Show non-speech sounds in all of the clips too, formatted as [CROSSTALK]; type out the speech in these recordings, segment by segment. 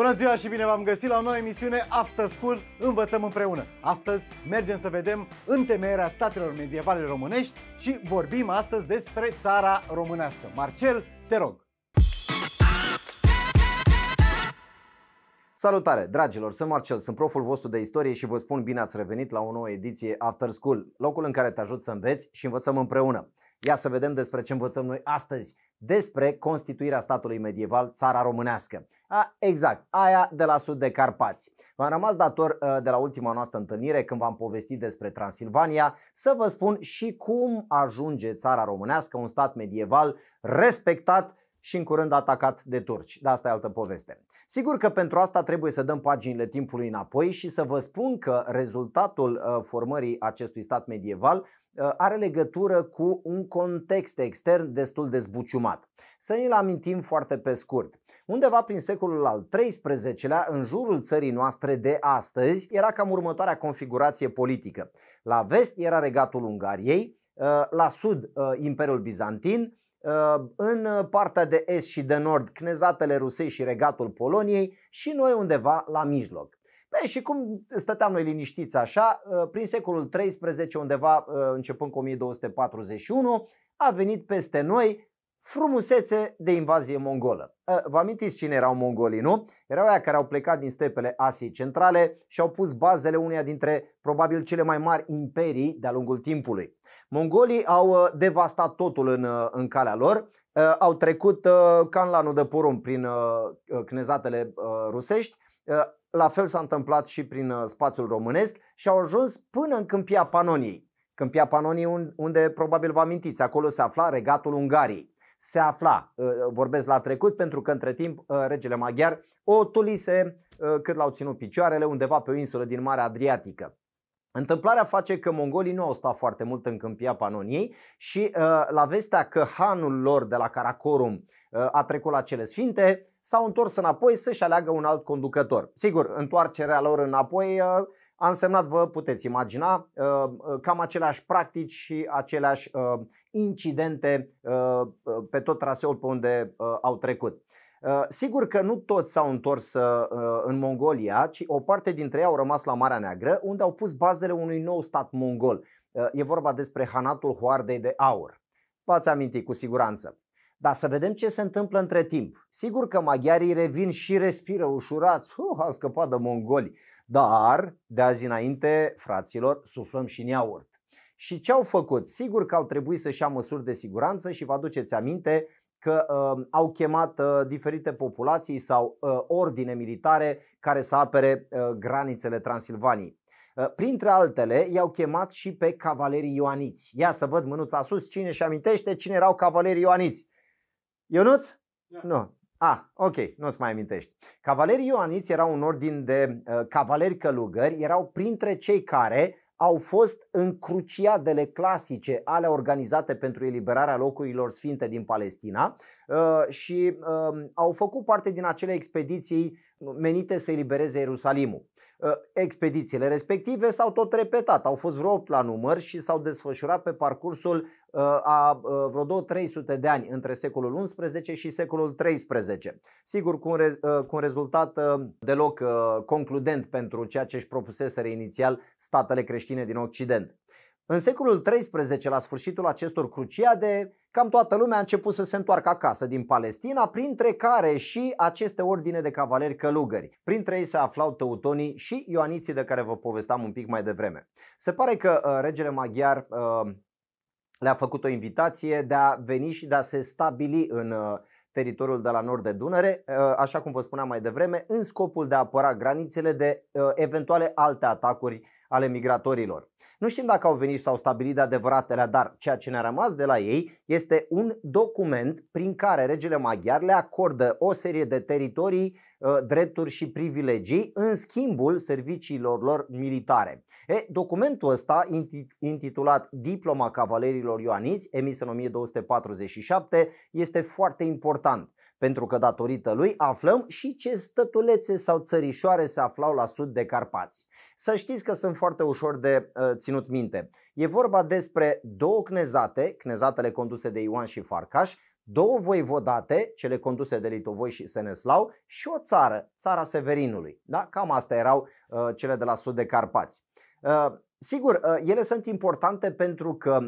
Bună ziua și bine v-am găsit la o nouă emisiune After School Învățăm împreună. Astăzi mergem să vedem întemeierea statelor medievale românești și vorbim astăzi despre țara românească. Marcel, te rog! Salutare, dragilor! Sunt Marcel, sunt proful vostru de istorie și vă spun bine ați revenit la o nouă ediție After School, locul în care te ajut să înveți și învățăm împreună. Ia să vedem despre ce învățăm noi astăzi, despre constituirea statului medieval țara românească. A, exact, aia de la sud de Carpați. V-am rămas dator uh, de la ultima noastră întâlnire când v-am povestit despre Transilvania să vă spun și cum ajunge țara românească, un stat medieval respectat și în curând atacat de turci. Dar asta e altă poveste. Sigur că pentru asta trebuie să dăm paginile timpului înapoi și să vă spun că rezultatul uh, formării acestui stat medieval Uh, are legătură cu un context extern destul de zbuciumat. Să ne-l amintim foarte pe scurt. Undeva prin secolul al XIII-lea, în jurul țării noastre de astăzi, era cam următoarea configurație politică. La vest era regatul Ungariei, uh, la sud uh, Imperiul Bizantin, în partea de est și de nord Cnezatele Rusei și regatul Poloniei și noi undeva la mijloc. Ei, și cum stăteam noi liniștiți așa, ă, prin secolul 13 undeva ă, începând cu 1241, a venit peste noi frumusețe de invazie mongolă. Ă, vă amintiți cine erau mongolii, nu? Erau aia care au plecat din stepele Asiei Centrale și au pus bazele uneia dintre probabil cele mai mari imperii de-a lungul timpului. Mongolii au devastat totul în, în calea lor, au trecut ca în lanul de porumb prin cnezatele rusești, la fel s-a întâmplat și prin uh, spațiul românesc și au ajuns până în câmpia Panoniei. Câmpia Panoniei unde probabil vă amintiți, acolo se afla regatul Ungariei. Se afla, uh, uh, vorbesc la trecut, pentru că între timp regele maghiar o tulise cât l-au ținut picioarele undeva pe o insulă din Marea Adriatică. Întâmplarea face că mongolii nu au stat foarte mult în câmpia Panoniei și la vestea că hanul lor de la Karakorum a trecut la cele sfinte, s-au întors înapoi să-și aleagă un alt conducător. Sigur, întoarcerea lor înapoi uh, a însemnat, vă puteți imagina, uh, uh, cam aceleași practici și aceleași incidente pe tot traseul pe unde au trecut. Sigur că nu toți s-au întors în Mongolia, ci o parte dintre ei au rămas la Marea Neagră, unde au pus bazele unui nou stat mongol. E vorba despre Hanatul Hoardei de Aur. V-ați amintit cu siguranță. Dar să vedem ce se întâmplă între timp. Sigur că maghiarii revin și respiră ușurați, uh, a scăpat de mongoli, dar de azi înainte, fraților, suflăm și neaurt. Și ce au făcut? Sigur că au trebuit să-și ia măsuri de siguranță și vă aduceți aminte că uh, au chemat uh, diferite populații sau uh, ordine militare care să apere uh, granițele Transilvaniei. Uh, printre altele, i-au chemat și pe cavalerii ioaniți. Ia să văd mânuța sus cine și amintește cine erau cavalerii ioaniți. Ionuț? Da. Nu. Ah, ok, nu-ți mai amintești. Cavalerii Ioaniți erau un ordin de uh, cavaleri călugări, erau printre cei care au fost în cruciadele clasice ale organizate pentru eliberarea locurilor sfinte din Palestina uh, și uh, au făcut parte din acele expediții menite să elibereze Ierusalimul. Uh, expedițiile respective s-au tot repetat, au fost vreo 8 la număr și s-au desfășurat pe parcursul uh, a uh, vreo 300 de ani între secolul XI și secolul XIII. Sigur, cu un, rez- cu un rezultat deloc concludent pentru ceea ce își propuseseră inițial statele creștine din Occident. În secolul XIII, la sfârșitul acestor cruciade, Cam toată lumea a început să se întoarcă acasă din Palestina, printre care și aceste ordine de cavaleri călugări. Printre ei se aflau teutonii și ioaniții de care vă povesteam un pic mai devreme. Se pare că uh, regele maghiar uh, le-a făcut o invitație de a veni și de a se stabili în uh, teritoriul de la nord de Dunăre, uh, așa cum vă spuneam mai devreme, în scopul de a apăra granițele de uh, eventuale alte atacuri ale migratorilor. Nu știm dacă au venit sau stabilit de adevăratele, dar ceea ce ne-a rămas de la ei este un document prin care regele maghiar le acordă o serie de teritorii, uh, drepturi și privilegii în schimbul serviciilor lor militare. E, documentul ăsta, intitulat Diploma Cavalerilor Ioaniți, emis în 1247, este foarte important pentru că datorită lui aflăm și ce stătulețe sau țărișoare se aflau la sud de Carpați. Să știți că sunt foarte ușor de uh, ținut minte. E vorba despre două cnezate, cnezatele conduse de Ioan și Farcaș, două voivodate, cele conduse de Litovoi și Seneslau, și o țară, țara Severinului. Da? Cam astea erau uh, cele de la sud de Carpați. Uh, Sigur, ele sunt importante pentru că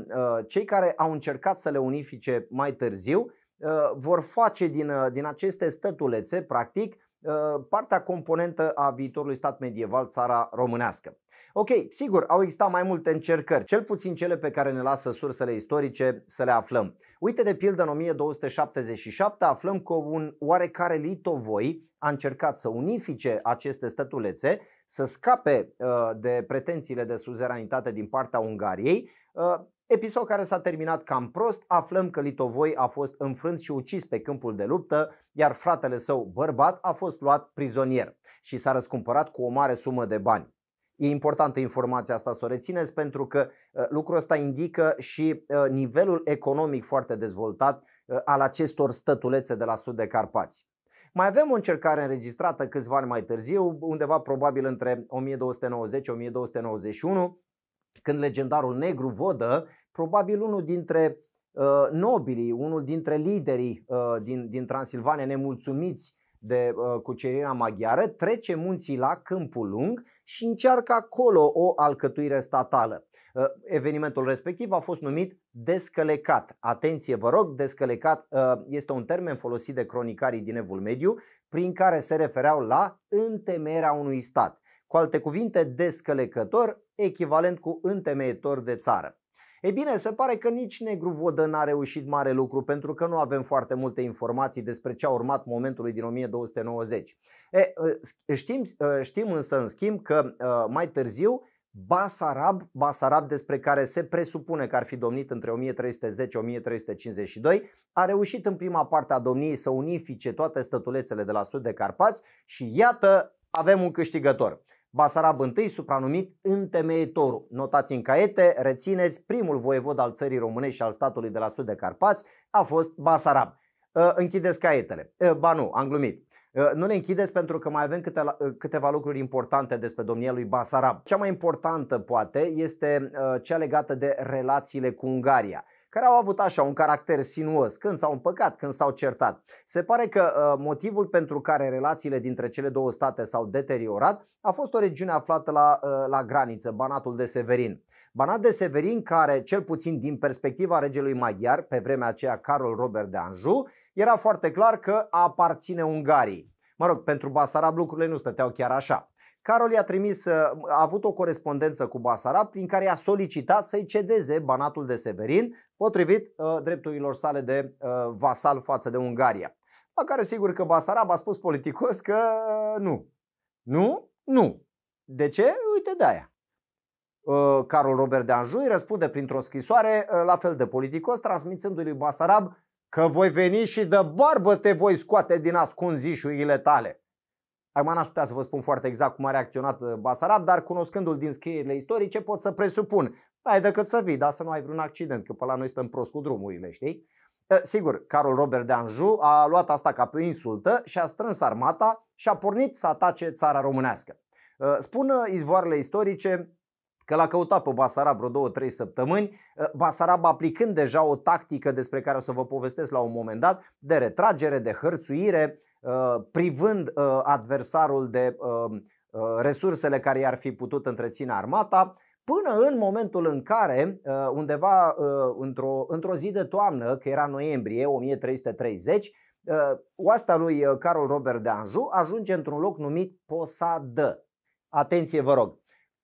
cei care au încercat să le unifice mai târziu Uh, vor face din, uh, din aceste stătulețe, practic, uh, partea componentă a viitorului stat medieval, țara românească. Ok, sigur, au existat mai multe încercări, cel puțin cele pe care ne lasă sursele istorice să le aflăm. Uite de pildă în 1277 aflăm că un oarecare litovoi a încercat să unifice aceste stătulețe, să scape uh, de pretențiile de suzeranitate din partea Ungariei, uh, Episod care s-a terminat cam prost, aflăm că Litovoi a fost înfrânt și ucis pe câmpul de luptă, iar fratele său bărbat a fost luat prizonier și s-a răscumpărat cu o mare sumă de bani. E importantă informația asta să o rețineți pentru că uh, lucrul ăsta indică și uh, nivelul economic foarte dezvoltat uh, al acestor stătulețe de la sud de Carpați. Mai avem o încercare înregistrată câțiva ani mai târziu, undeva probabil între 1290-1291, când legendarul negru Vodă probabil unul dintre uh, nobilii, unul dintre liderii uh, din, din Transilvania nemulțumiți de uh, cucerirea maghiară, trece munții la Câmpul Lung și încearcă acolo o alcătuire statală. Uh, evenimentul respectiv a fost numit descălecat. Atenție, vă rog, descălecat uh, este un termen folosit de cronicarii din Evul Mediu prin care se refereau la întemeierea unui stat. Cu alte cuvinte, descălecător, echivalent cu întemeitor de țară. E bine, se pare că nici Negru Vodă n-a reușit mare lucru pentru că nu avem foarte multe informații despre ce a urmat momentului din 1290. E, știm, știm însă în schimb că mai târziu Basarab, Basarab despre care se presupune că ar fi domnit între 1310-1352, a reușit în prima parte a domniei să unifice toate stătulețele de la sud de Carpați și iată avem un câștigător. Basarab I, supranumit întemeitorul. Notați în caiete, rețineți, primul voievod al țării românești și al statului de la sud de Carpați a fost Basarab. Uh, închideți caietele. Uh, ba nu, am glumit. Uh, nu ne închideți pentru că mai avem câteva, câteva lucruri importante despre domnia lui Basarab. Cea mai importantă, poate, este cea legată de relațiile cu Ungaria care au avut așa un caracter sinuos, când s-au împăcat, când s-au certat. Se pare că uh, motivul pentru care relațiile dintre cele două state s-au deteriorat a fost o regiune aflată la, uh, la graniță, Banatul de Severin. Banat de Severin care, cel puțin din perspectiva regelui maghiar, pe vremea aceea Carol Robert de Anjou, era foarte clar că aparține Ungariei. Mă rog, pentru Basarab lucrurile nu stăteau chiar așa. Carol i-a trimis, uh, a avut o corespondență cu Basarab prin care i-a solicitat să-i cedeze banatul de Severin potrivit uh, drepturilor sale de uh, vasal față de Ungaria. La care sigur că Basarab a spus politicos că uh, nu. Nu? Nu. De ce? Uite de aia. Uh, Carol Robert de Anjou răspunde printr-o scrisoare uh, la fel de politicos, transmițându-i lui Basarab că voi veni și de barbă te voi scoate din ascunzișurile tale. Acum n-aș putea să vă spun foarte exact cum a reacționat uh, Basarab, dar cunoscându-l din scrierile istorice pot să presupun. Ai decât să vii, dar să nu ai vreun accident, că pe la noi stăm prost cu drumurile, știi? Uh, sigur, Carol Robert de Anjou a luat asta ca pe insultă și a strâns armata și a pornit să atace țara românească. Uh, spun izvoarele istorice că l-a căutat pe Basarab vreo 2-3 săptămâni, Basarab aplicând deja o tactică despre care o să vă povestesc la un moment dat, de retragere, de hărțuire, Uh, privând uh, adversarul de um, uh, resursele care i-ar fi putut întreține armata, până în momentul în care, undeva într-o, într-o zi de toamnă, că era noiembrie 1330, oasta lui Carol Robert de Anjou ajunge într-un loc numit Posadă. Atenție, vă rog!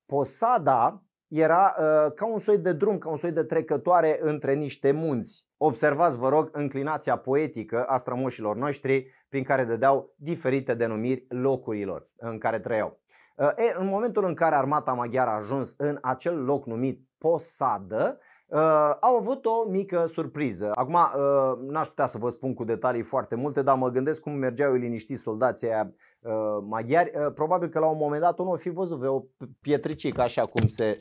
Posada era ca un soi de drum, ca un soi de trecătoare între niște munți. Observați, vă rog, înclinația poetică a strămoșilor noștri prin care dădeau diferite denumiri locurilor în care trăiau. E, în momentul în care armata maghiară a ajuns în acel loc numit Posadă, Uh, au avut o mică surpriză. Acum, uh, n-aș putea să vă spun cu detalii foarte multe, dar mă gândesc cum mergeau liniștiți soldații aia Uh, maghiari. Uh, probabil că la un moment dat unul a fi văzut o pietricică așa cum se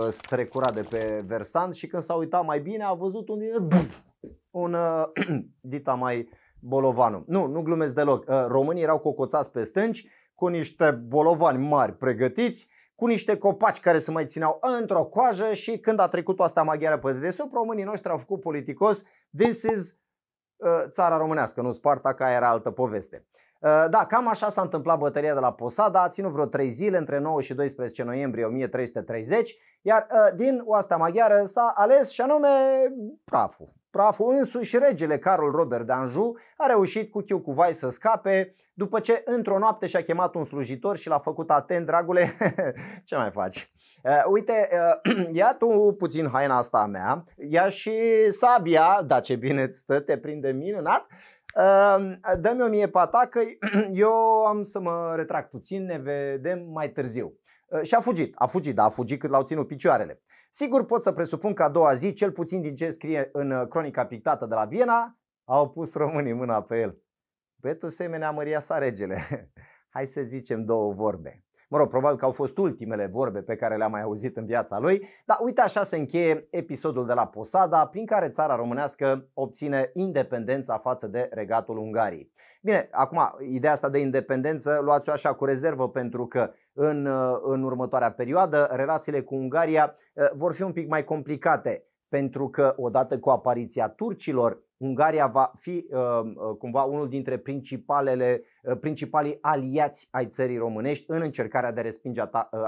uh, strecura de pe versant și când s-a uitat mai bine a văzut un, un [CLEARS THROAT] dita mai bolovanu. Nu, nu glumesc deloc. românii erau cocoțați pe stânci cu niște bolovani mari pregătiți cu niște copaci care se mai țineau într-o coajă și când a trecut asta maghiară pe dedesubt, românii noștri au făcut politicos This is țara românească, nu Sparta, ca era altă poveste. Uh, da, cam așa s-a întâmplat bătălia de la Posada, a ținut vreo 3 zile, între 9 și 12 noiembrie 1330, iar uh, din oastea maghiară s-a ales și anume praful. Praful însuși, regele Carol Robert de Anjou a reușit cu chiu cu vai să scape, după ce într-o noapte și-a chemat un slujitor și l-a făcut atent, dragule, [LAUGHS] ce mai faci? Uh, uite, uh, [CLEARS THROAT] ia tu puțin haina asta a mea, ia și sabia, da ce bine îți stă, te prinde minunat, Dă-mi o mie pe [CLEARS THROAT] eu am să mă retrag puțin, ne vedem mai târziu. Uh, și a fugit, a fugit, dar a fugit cât l-au ținut picioarele. Sigur pot să presupun că a doua zi, cel puțin din ce scrie în uh, cronica pictată de la Viena, au pus românii mâna pe el. Betul semenea Maria sa regele. [LAUGHS] Hai să zicem două vorbe. Mă rog, probabil că au fost ultimele vorbe pe care le a mai auzit în viața lui, dar uite așa se încheie episodul de la Posada, prin care țara românească obține independența față de regatul Ungariei. Bine, acum, ideea asta de independență luați-o așa cu rezervă pentru că în, în următoarea perioadă relațiile cu Ungaria eh, vor fi un pic mai complicate pentru că odată cu apariția turcilor, Ungaria va fi uh, uh, cumva unul dintre principalele, uh, principalii aliați ai țării românești în încercarea de a respinge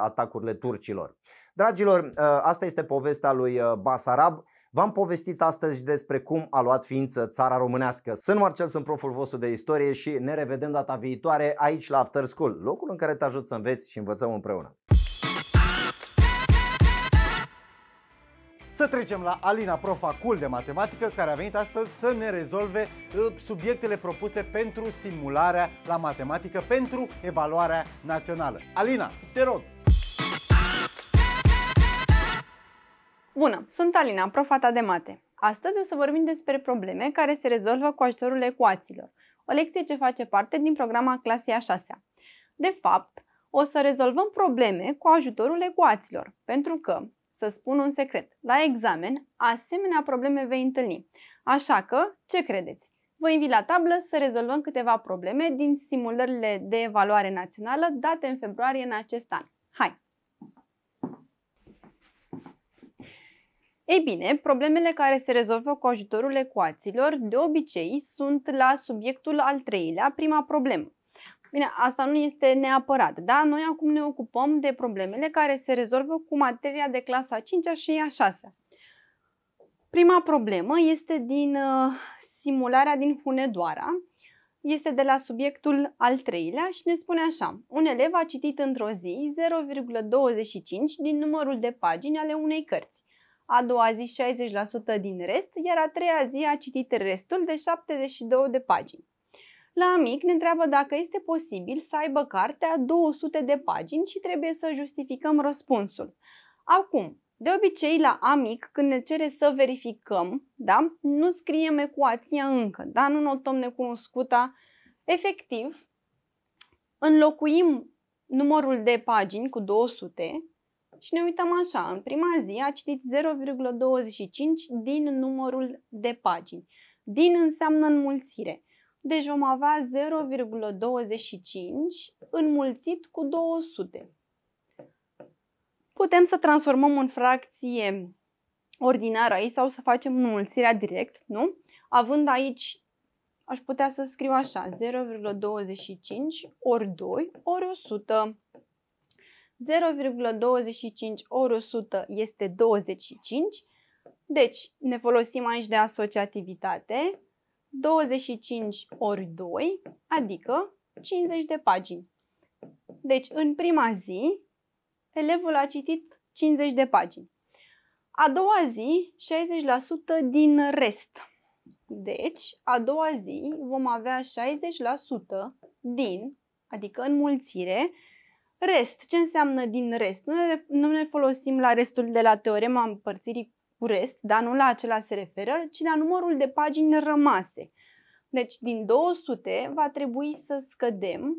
atacurile turcilor. Dragilor, asta este povestea lui Basarab. V-am povestit astăzi despre cum a luat ființă țara românească. Sunt Marcel, sunt proful vostru de istorie și ne revedem data viitoare aici la After School, locul în care te ajut să înveți și învățăm împreună. Să trecem la Alina, profacul de matematică, care a venit astăzi să ne rezolve uh, subiectele propuse pentru simularea la matematică, pentru evaluarea națională. Alina, te rog! Bună, sunt Alina, profata de mate. Astăzi o să vorbim despre probleme care se rezolvă cu ajutorul ecuațiilor, o lecție ce face parte din programa clasei a 6 De fapt, o să rezolvăm probleme cu ajutorul ecuațiilor, pentru că să spun un secret. La examen, asemenea probleme vei întâlni. Așa că, ce credeți? Vă invit la tablă să rezolvăm câteva probleme din simulările de evaluare națională date în februarie în acest an. Hai! Ei bine, problemele care se rezolvă cu ajutorul ecuațiilor de obicei sunt la subiectul al treilea, prima problemă. Bine, asta nu este neapărat, da? Noi acum ne ocupăm de problemele care se rezolvă cu materia de clasa 5 și a 6 Prima problemă este din uh, simularea din Hunedoara, este de la subiectul al treilea și ne spune așa. Un elev a citit într-o zi 0,25 din numărul de pagini ale unei cărți a doua zi 60% din rest, iar a treia zi a citit restul de 72 de pagini. La amic ne întreabă dacă este posibil să aibă cartea 200 de pagini și trebuie să justificăm răspunsul. Acum, de obicei, la amic, când ne cere să verificăm, da, nu scriem ecuația încă, da, nu notăm necunoscuta. Efectiv, înlocuim numărul de pagini cu 200 și ne uităm așa, în prima zi a citit 0,25 din numărul de pagini. Din înseamnă înmulțire. Deci vom avea 0,25 înmulțit cu 200. Putem să transformăm în fracție ordinară aici sau să facem înmulțirea direct, nu? Având aici, aș putea să scriu așa, 0,25 ori 2 ori 100. 0,25 ori 100 este 25, deci ne folosim aici de asociativitate 25 ori 2, adică 50 de pagini. Deci, în prima zi, elevul a citit 50 de pagini. A doua zi, 60% din rest. Deci, a doua zi vom avea 60% din, adică înmulțire, rest. Ce înseamnă din rest? Nu ne, nu ne folosim la restul de la teorema împărțirii cu rest, dar nu la acela se referă, ci la numărul de pagini rămase. Deci din 200 va trebui să scădem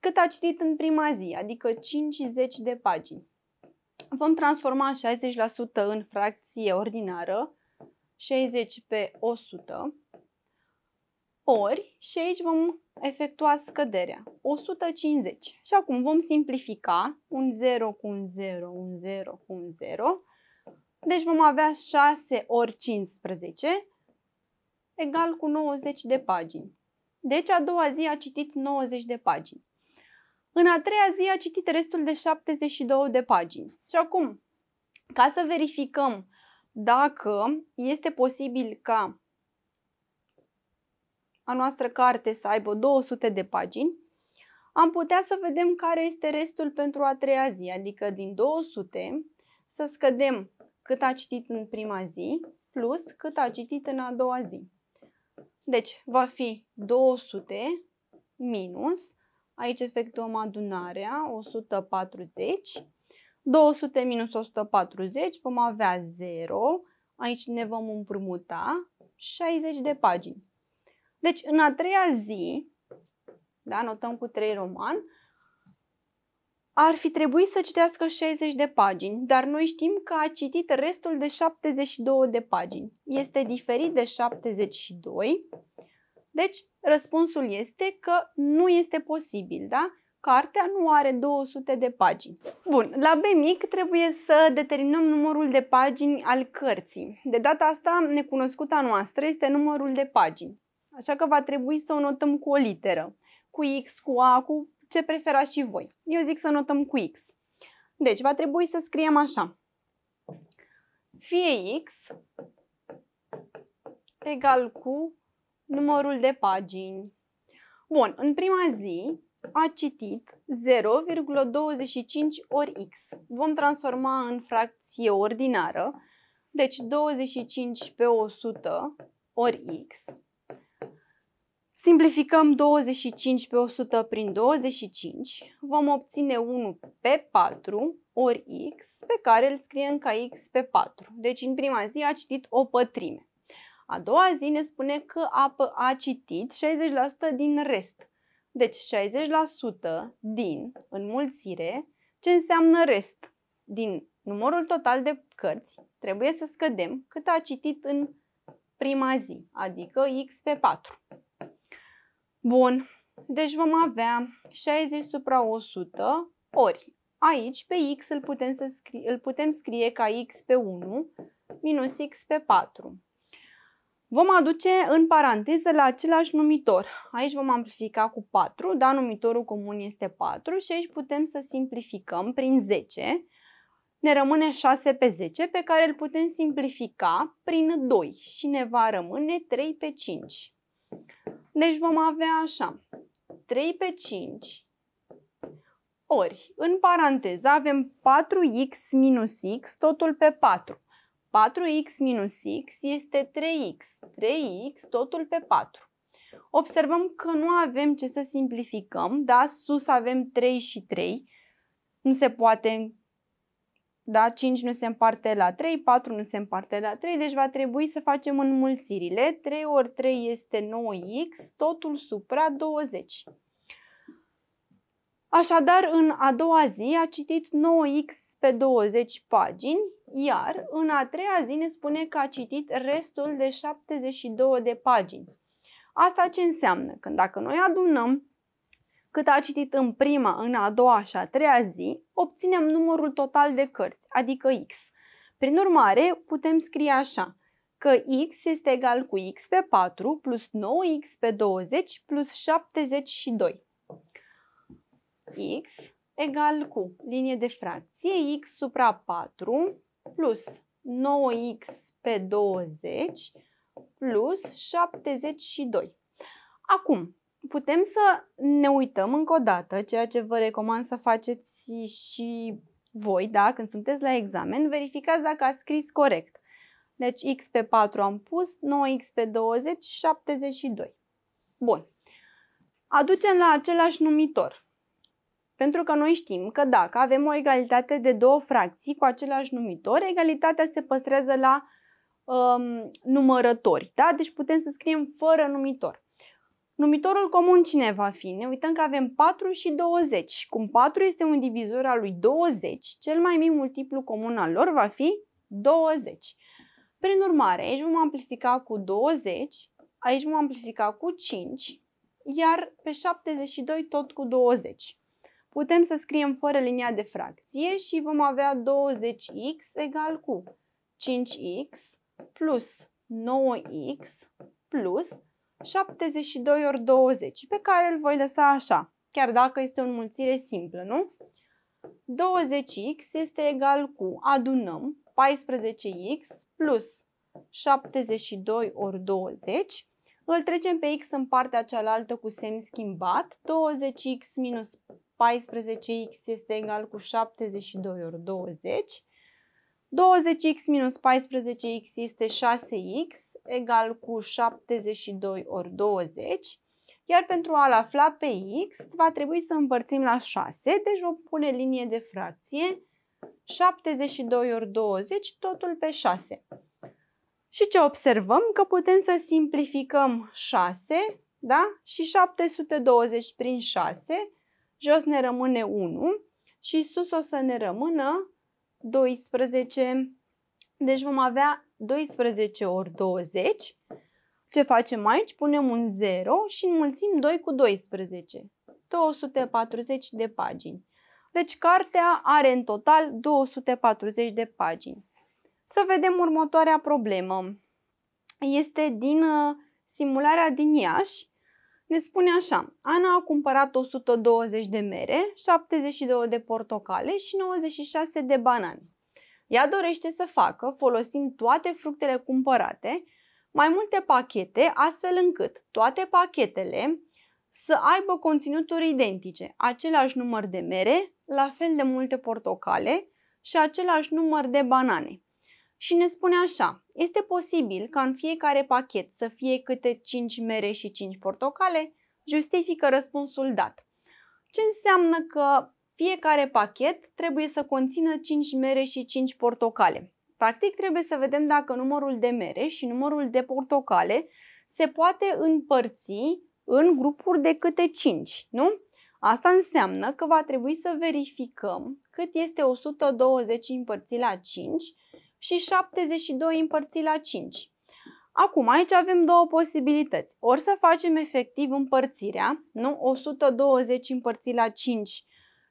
cât a citit în prima zi, adică 50 de pagini. Vom transforma 60% în fracție ordinară, 60 pe 100, ori și aici vom efectua scăderea, 150. Și acum vom simplifica un 0 cu un 0, un 0 cu un 0 deci vom avea 6 ori 15 egal cu 90 de pagini. Deci a doua zi a citit 90 de pagini. În a treia zi a citit restul de 72 de pagini. Și acum, ca să verificăm dacă este posibil ca a noastră carte să aibă 200 de pagini, am putea să vedem care este restul pentru a treia zi, adică din 200 să scădem cât a citit în prima zi plus cât a citit în a doua zi. Deci va fi 200 minus, aici efectuăm adunarea, 140, 200 minus 140 vom avea 0, aici ne vom împrumuta 60 de pagini. Deci în a treia zi, da, notăm cu 3 roman, ar fi trebuit să citească 60 de pagini, dar noi știm că a citit restul de 72 de pagini. Este diferit de 72. Deci, răspunsul este că nu este posibil, da? Cartea nu are 200 de pagini. Bun, la B mic trebuie să determinăm numărul de pagini al cărții. De data asta, necunoscuta noastră este numărul de pagini. Așa că va trebui să o notăm cu o literă, cu X, cu A, cu ce preferați și voi. Eu zic să notăm cu X. Deci va trebui să scriem așa. Fie X egal cu numărul de pagini. Bun, în prima zi a citit 0,25 ori X. Vom transforma în fracție ordinară. Deci 25 pe 100 ori X Simplificăm 25 pe 100 prin 25, vom obține 1 pe 4 ori x pe care îl scriem ca x pe 4. Deci în prima zi a citit o pătrime. A doua zi ne spune că a, a citit 60% din rest. Deci 60% din înmulțire, ce înseamnă rest? Din numărul total de cărți trebuie să scădem cât a citit în prima zi, adică x pe 4. Bun, deci vom avea 60 supra 100 ori aici pe x îl putem, să scrie, îl putem scrie ca x pe 1 minus x pe 4. Vom aduce în paranteză la același numitor. Aici vom amplifica cu 4, dar numitorul comun este 4 și aici putem să simplificăm prin 10. Ne rămâne 6 pe 10 pe care îl putem simplifica prin 2 și ne va rămâne 3 pe 5. Deci vom avea așa, 3 pe 5 ori, în paranteză, avem 4x minus x, totul pe 4. 4x minus x este 3x, 3x totul pe 4. Observăm că nu avem ce să simplificăm, da? Sus avem 3 și 3, nu se poate da? 5 nu se împarte la 3, 4 nu se împarte la 3, deci va trebui să facem înmulțirile. 3 ori 3 este 9x, totul supra 20. Așadar, în a doua zi a citit 9x pe 20 pagini, iar în a treia zi ne spune că a citit restul de 72 de pagini. Asta ce înseamnă? Când dacă noi adunăm cât a citit în prima, în a doua și a treia zi, obținem numărul total de cărți, adică X. Prin urmare, putem scrie așa, că X este egal cu X pe 4 plus 9X pe 20 plus 72. X egal cu linie de fracție X supra 4 plus 9X pe 20 plus 72. Acum, putem să ne uităm încă o dată, ceea ce vă recomand să faceți și voi, da, când sunteți la examen, verificați dacă ați scris corect. Deci x pe 4 am pus, 9x pe 20, 72. Bun. Aducem la același numitor. Pentru că noi știm că dacă avem o egalitate de două fracții cu același numitor, egalitatea se păstrează la um, numărători. Da? Deci putem să scriem fără numitor. Numitorul comun cine va fi? Ne uităm că avem 4 și 20. Cum 4 este un divizor al lui 20, cel mai mic multiplu comun al lor va fi 20. Prin urmare, aici vom amplifica cu 20, aici vom amplifica cu 5, iar pe 72 tot cu 20. Putem să scriem fără linia de fracție și vom avea 20x egal cu 5x plus 9x plus 72 ori 20, pe care îl voi lăsa așa, chiar dacă este o înmulțire simplă, nu? 20x este egal cu, adunăm, 14x plus 72 ori 20, îl trecem pe x în partea cealaltă cu semn schimbat, 20x minus 14x este egal cu 72 ori 20, 20x minus 14x este 6x, egal cu 72 ori 20, iar pentru a-l afla pe x va trebui să împărțim la 6, deci vom pune linie de fracție 72 ori 20, totul pe 6. Și ce observăm? Că putem să simplificăm 6 da? și 720 prin 6, jos ne rămâne 1 și sus o să ne rămână 12, deci vom avea 12 ori 20. Ce facem aici? Punem un 0 și înmulțim 2 cu 12. 240 de pagini. Deci cartea are în total 240 de pagini. Să vedem următoarea problemă. Este din uh, simularea din Iași. Ne spune așa, Ana a cumpărat 120 de mere, 72 de portocale și 96 de banane. Ea dorește să facă, folosind toate fructele cumpărate, mai multe pachete, astfel încât toate pachetele să aibă conținuturi identice, același număr de mere, la fel de multe portocale și același număr de banane. Și ne spune așa, este posibil ca în fiecare pachet să fie câte 5 mere și 5 portocale? Justifică răspunsul dat. Ce înseamnă că fiecare pachet trebuie să conțină 5 mere și 5 portocale. Practic trebuie să vedem dacă numărul de mere și numărul de portocale se poate împărți în grupuri de câte 5, nu? Asta înseamnă că va trebui să verificăm cât este 120 împărțit la 5 și 72 împărțit la 5. Acum, aici avem două posibilități. Ori să facem efectiv împărțirea, nu? 120 împărțit la 5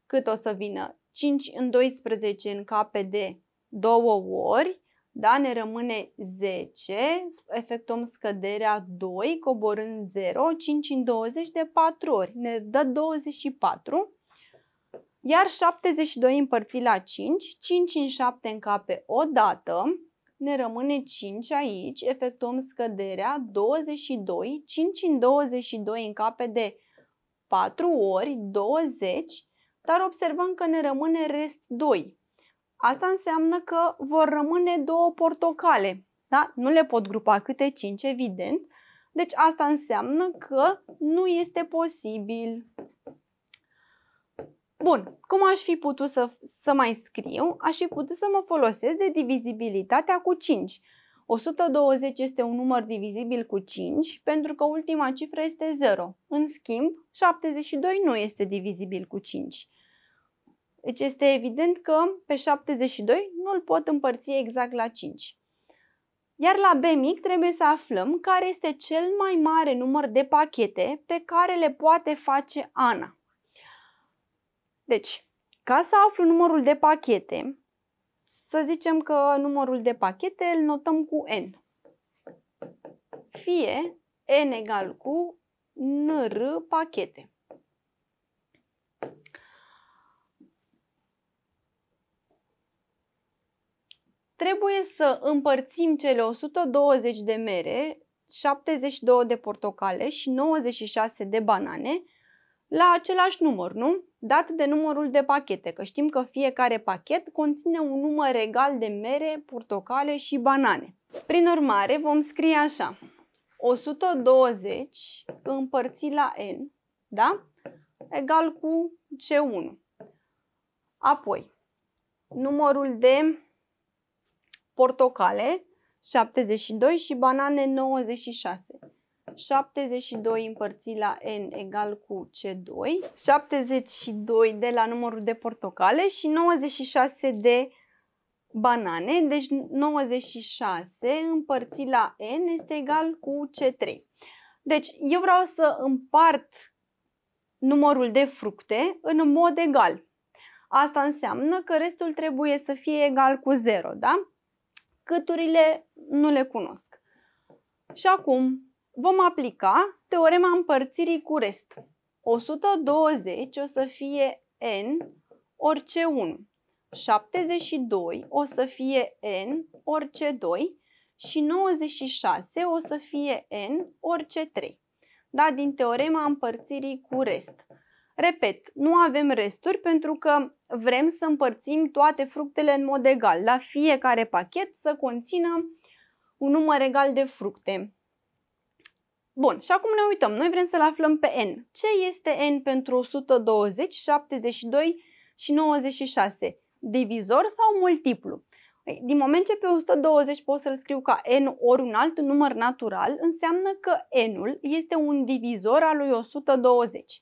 cât o să vină? 5 în 12 în cape de două ori, da? ne rămâne 10, efectuăm scăderea 2, coborând 0, 5 în 20 de 4 ori, ne dă 24, iar 72 împărțit la 5, 5 în 7 în încape o dată, ne rămâne 5 aici, efectuăm scăderea 22, 5 în 22 încape de 4 ori, 20, dar observăm că ne rămâne rest 2. Asta înseamnă că vor rămâne două portocale. Da? Nu le pot grupa câte 5, evident. Deci asta înseamnă că nu este posibil. Bun, cum aș fi putut să, să mai scriu? Aș fi putut să mă folosesc de divizibilitatea cu 5. 120 este un număr divizibil cu 5 pentru că ultima cifră este 0. În schimb, 72 nu este divizibil cu 5. Deci este evident că pe 72 nu îl pot împărți exact la 5. Iar la B mic trebuie să aflăm care este cel mai mare număr de pachete pe care le poate face Ana. Deci, ca să aflu numărul de pachete, să zicem că numărul de pachete îl notăm cu N. Fie N egal cu NR pachete. trebuie să împărțim cele 120 de mere, 72 de portocale și 96 de banane la același număr, nu? Dat de numărul de pachete, că știm că fiecare pachet conține un număr egal de mere, portocale și banane. Prin urmare, vom scrie așa. 120 împărțit la n, da? Egal cu C1. Apoi, numărul de portocale 72 și banane 96. 72 împărțit la N egal cu C2, 72 de la numărul de portocale și 96 de banane, deci 96 împărțit la N este egal cu C3. Deci eu vreau să împart numărul de fructe în mod egal. Asta înseamnă că restul trebuie să fie egal cu 0, da? câturile nu le cunosc. Și acum vom aplica teorema împărțirii cu rest. 120 o să fie n orice 1, 72 o să fie n orice 2 și 96 o să fie n orice 3. Da, din teorema împărțirii cu rest. Repet, nu avem resturi pentru că vrem să împărțim toate fructele în mod egal, la fiecare pachet să conțină un număr egal de fructe. Bun, și acum ne uităm. Noi vrem să-l aflăm pe N. Ce este N pentru 120, 72 și 96? Divizor sau multiplu? Din moment ce pe 120 pot să-l scriu ca N ori un alt număr natural, înseamnă că N-ul este un divizor al lui 120.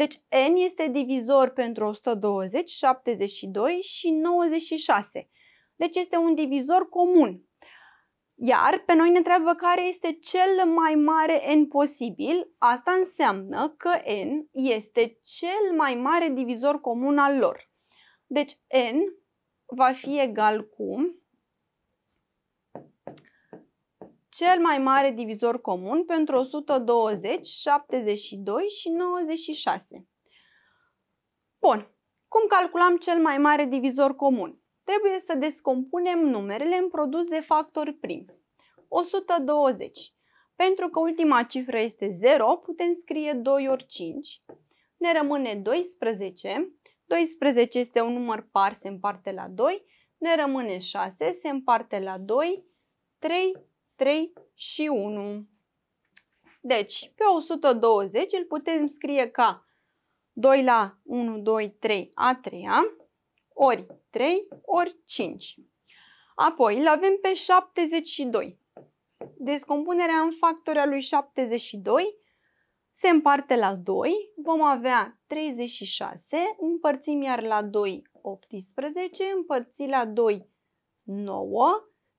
Deci n este divizor pentru 120, 72 și 96. Deci este un divizor comun. Iar pe noi ne întreabă care este cel mai mare n posibil. Asta înseamnă că n este cel mai mare divizor comun al lor. Deci n va fi egal cu cel mai mare divizor comun pentru 120, 72 și 96. Bun, cum calculăm cel mai mare divizor comun? Trebuie să descompunem numerele în produs de factori prim. 120. Pentru că ultima cifră este 0, putem scrie 2 ori 5. Ne rămâne 12. 12 este un număr par, se împarte la 2. Ne rămâne 6, se împarte la 2, 3 3 și 1. Deci, pe 120 îl putem scrie ca 2 la 1, 2, 3, a treia, ori 3, ori 5. Apoi, îl avem pe 72. Descompunerea în factoria lui 72 se împarte la 2, vom avea 36, împărțim iar la 2, 18, împărțim la 2, 9,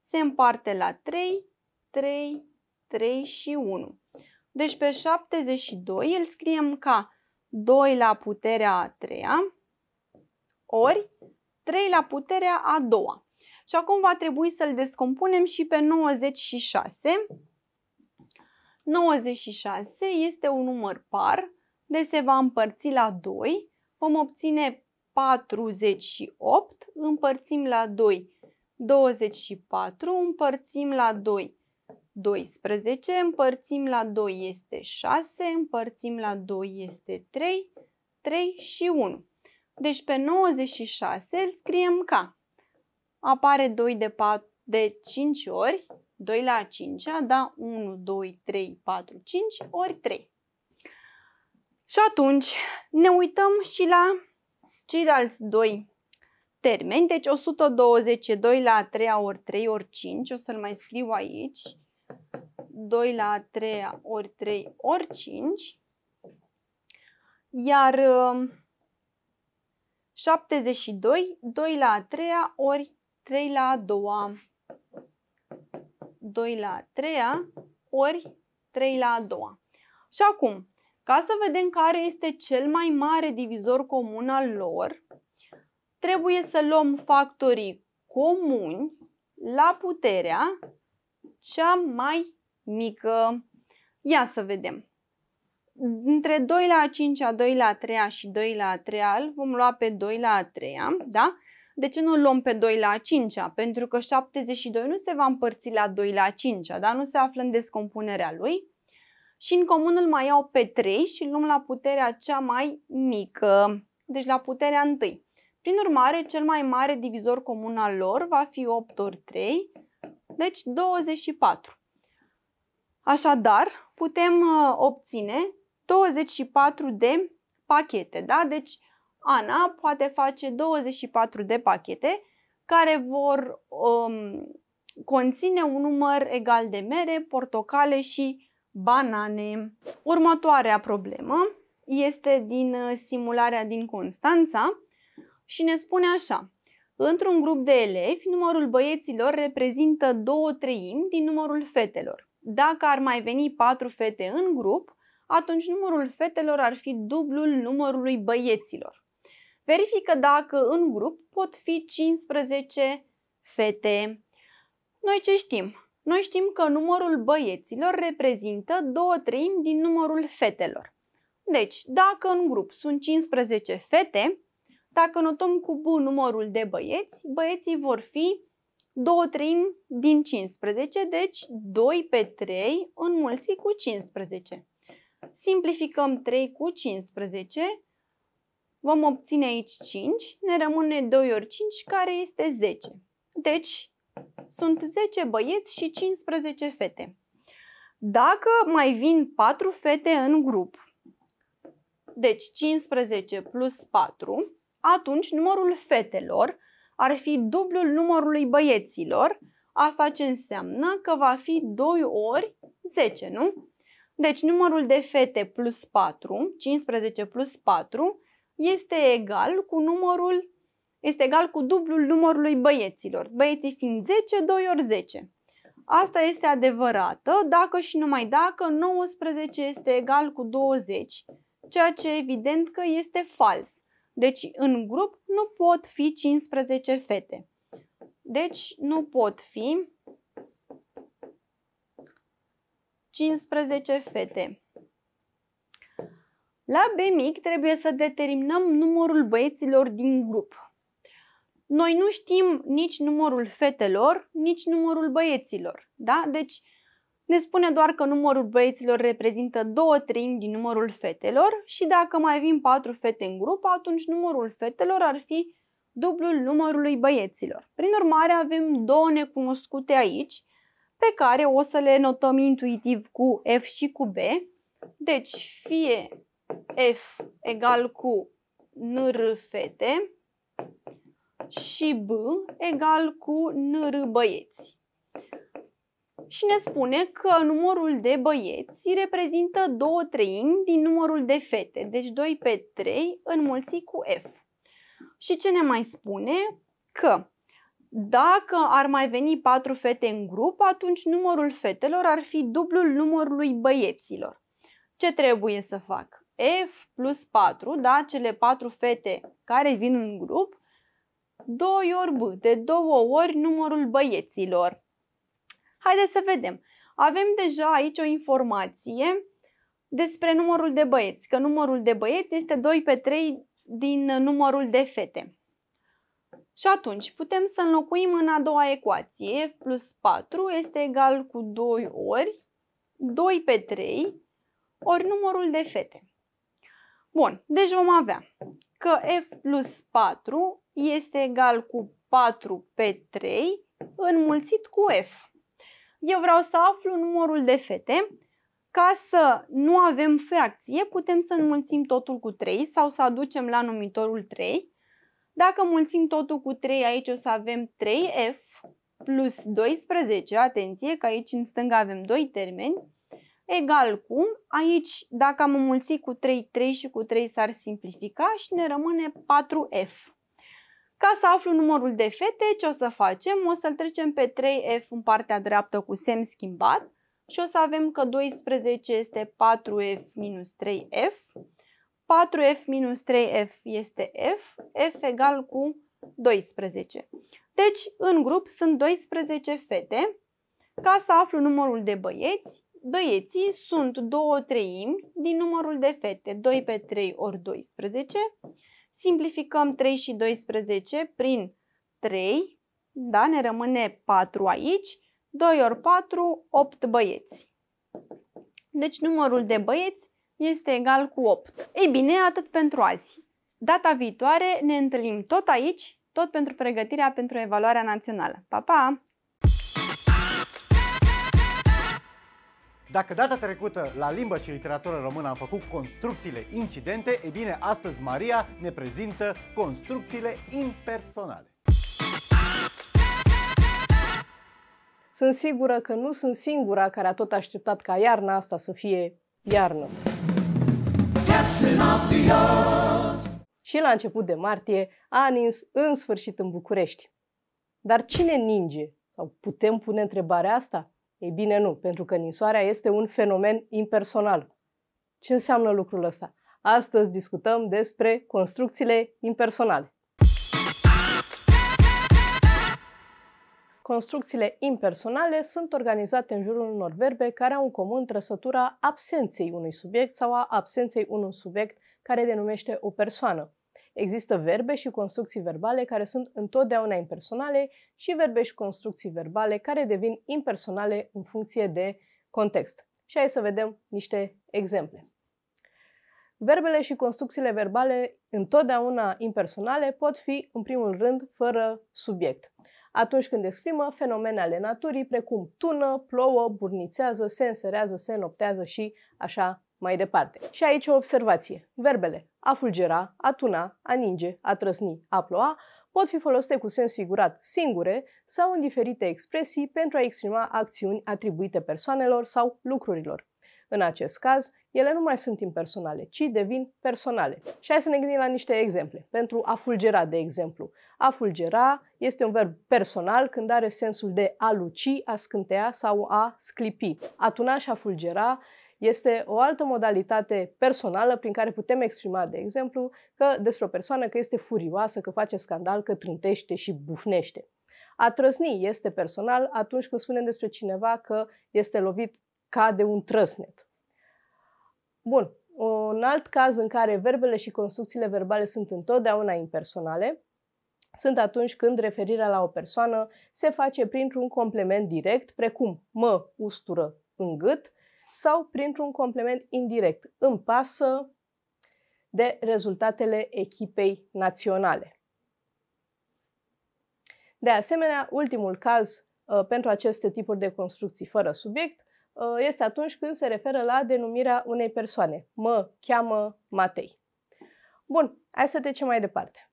se împarte la 3, 3, 3 și 1. Deci pe 72 îl scriem ca 2 la puterea a treia ori 3 la puterea a doua. Și acum va trebui să-l descompunem și pe 96. 96 este un număr par, de deci se va împărți la 2. Vom obține 48, împărțim la 2 24, împărțim la 2 12, împărțim la 2 este 6, împărțim la 2 este 3, 3 și 1. Deci pe 96 îl scriem ca. Apare 2 de, 4, de 5 ori, 2 la 5, da? 1, 2, 3, 4, 5 ori 3. Și atunci ne uităm și la ceilalți 2 termeni, deci 122 la 3 ori 3 ori 5, o să-l mai scriu aici, 2 la 3 ori 3 ori 5, iar 72, um, 2 la 3 ori 3 la 2, 2 la 3 ori 3 la 2. Și acum, ca să vedem care este cel mai mare divizor comun al lor, trebuie să luăm factorii comuni la puterea cea mai mică. Ia să vedem. Între 2 la 5, 2 la 3 și 2 la 3 al vom lua pe 2 la 3, da? De ce nu luăm pe 2 la 5? Pentru că 72 nu se va împărți la 2 la 5, dar Nu se află în descompunerea lui. Și în comun îl mai iau pe 3 și luăm la puterea cea mai mică, deci la puterea 1. Prin urmare, cel mai mare divizor comun al lor va fi 8 ori 3, deci 24. Așadar, putem uh, obține 24 de pachete, da? Deci Ana poate face 24 de pachete care vor um, conține un număr egal de mere, portocale și banane. Următoarea problemă este din uh, simularea din Constanța și ne spune așa. Într-un grup de elevi, numărul băieților reprezintă două treimi din numărul fetelor. Dacă ar mai veni patru fete în grup, atunci numărul fetelor ar fi dublul numărului băieților. Verifică dacă în grup pot fi 15 fete. Noi ce știm? Noi știm că numărul băieților reprezintă două treimi din numărul fetelor. Deci, dacă în grup sunt 15 fete, dacă notăm cu B numărul de băieți, băieții vor fi 2 treimi din 15, deci 2 pe 3 înmulți cu 15. Simplificăm 3 cu 15, vom obține aici 5, ne rămâne 2 ori 5 care este 10. Deci sunt 10 băieți și 15 fete. Dacă mai vin 4 fete în grup, deci 15 plus 4, atunci numărul fetelor ar fi dublul numărului băieților. Asta ce înseamnă că va fi 2 ori 10, nu? Deci numărul de fete plus 4, 15 plus 4, este egal cu numărul este egal cu dublul numărului băieților, băieții fiind 10, 2 ori 10. Asta este adevărată dacă și numai dacă 19 este egal cu 20, ceea ce evident că este fals. Deci în grup nu pot fi 15 fete. Deci nu pot fi 15 fete. La B mic trebuie să determinăm numărul băieților din grup. Noi nu știm nici numărul fetelor, nici numărul băieților. Da? Deci ne spune doar că numărul băieților reprezintă două treimi din numărul fetelor și dacă mai vin patru fete în grup, atunci numărul fetelor ar fi dublul numărului băieților. Prin urmare, avem două necunoscute aici, pe care o să le notăm intuitiv cu F și cu B. Deci, fie F egal cu nr fete și B egal cu nr băieți și ne spune că numărul de băieți reprezintă două treimi din numărul de fete, deci 2 pe 3 înmulțit cu F. Și ce ne mai spune? Că dacă ar mai veni patru fete în grup, atunci numărul fetelor ar fi dublul numărului băieților. Ce trebuie să fac? F plus 4, da? Cele patru fete care vin în grup, 2 ori B, de 2 ori numărul băieților. Haideți să vedem. Avem deja aici o informație despre numărul de băieți, că numărul de băieți este 2 pe 3 din numărul de fete. Și atunci putem să înlocuim în a doua ecuație. F plus 4 este egal cu 2 ori 2 pe 3 ori numărul de fete. Bun, deci vom avea că F plus 4 este egal cu 4 pe 3 înmulțit cu F eu vreau să aflu numărul de fete. Ca să nu avem fracție, putem să înmulțim totul cu 3 sau să aducem la numitorul 3. Dacă mulțim totul cu 3, aici o să avem 3F plus 12, atenție că aici în stânga avem 2 termeni, egal cu, aici dacă am înmulțit cu 3, 3 și cu 3 s-ar simplifica și ne rămâne 4F. Ca să aflu numărul de fete, ce o să facem? O să-l trecem pe 3F în partea dreaptă cu semn schimbat și o să avem că 12 este 4F minus 3F. 4F minus 3F este F, F egal cu 12. Deci, în grup sunt 12 fete. Ca să aflu numărul de băieți, băieții sunt 2 treimi din numărul de fete, 2 pe 3 ori 12, Simplificăm 3 și 12 prin 3, da? ne rămâne 4 aici, 2 ori 4, 8 băieți. Deci numărul de băieți este egal cu 8. Ei bine, atât pentru azi. Data viitoare ne întâlnim tot aici, tot pentru pregătirea pentru evaluarea națională. Pa, pa! Dacă data trecută la limbă și literatură română am făcut construcțiile incidente, e bine, astăzi Maria ne prezintă construcțiile impersonale. Sunt sigură că nu sunt singura care a tot așteptat ca iarna asta să fie iarnă. Și la început de martie a nins în sfârșit în București. Dar cine ninge? Sau putem pune întrebarea asta? Ei bine, nu, pentru că ninsoarea este un fenomen impersonal. Ce înseamnă lucrul ăsta? Astăzi discutăm despre construcțiile impersonale. Construcțiile impersonale sunt organizate în jurul unor verbe care au în comun trăsătura absenței unui subiect sau a absenței unui subiect care denumește o persoană. Există verbe și construcții verbale care sunt întotdeauna impersonale și verbe și construcții verbale care devin impersonale în funcție de context. Și hai să vedem niște exemple. Verbele și construcțiile verbale întotdeauna impersonale pot fi, în primul rând, fără subiect. Atunci când exprimă fenomene ale naturii, precum tună, plouă, burnițează, se înserează, se noptează și așa mai departe. Și aici o observație. Verbele a fulgera, a tuna, a ninge, a trăsni, a ploa, pot fi folosite cu sens figurat singure sau în diferite expresii pentru a exprima acțiuni atribuite persoanelor sau lucrurilor. În acest caz, ele nu mai sunt impersonale, ci devin personale. Și hai să ne gândim la niște exemple. Pentru a fulgera, de exemplu. A fulgera este un verb personal când are sensul de a luci, a scânteia sau a sclipi. A tuna și a fulgera este o altă modalitate personală prin care putem exprima, de exemplu, că despre o persoană că este furioasă, că face scandal, că trântește și bufnește. A trăsni este personal atunci când spunem despre cineva că este lovit ca de un trăsnet. Bun, un alt caz în care verbele și construcțiile verbale sunt întotdeauna impersonale sunt atunci când referirea la o persoană se face printr-un complement direct, precum mă ustură în gât sau printr-un complement indirect. Îmi pasă de rezultatele echipei naționale. De asemenea, ultimul caz uh, pentru aceste tipuri de construcții fără subiect uh, este atunci când se referă la denumirea unei persoane. Mă cheamă Matei. Bun, hai să trecem mai departe.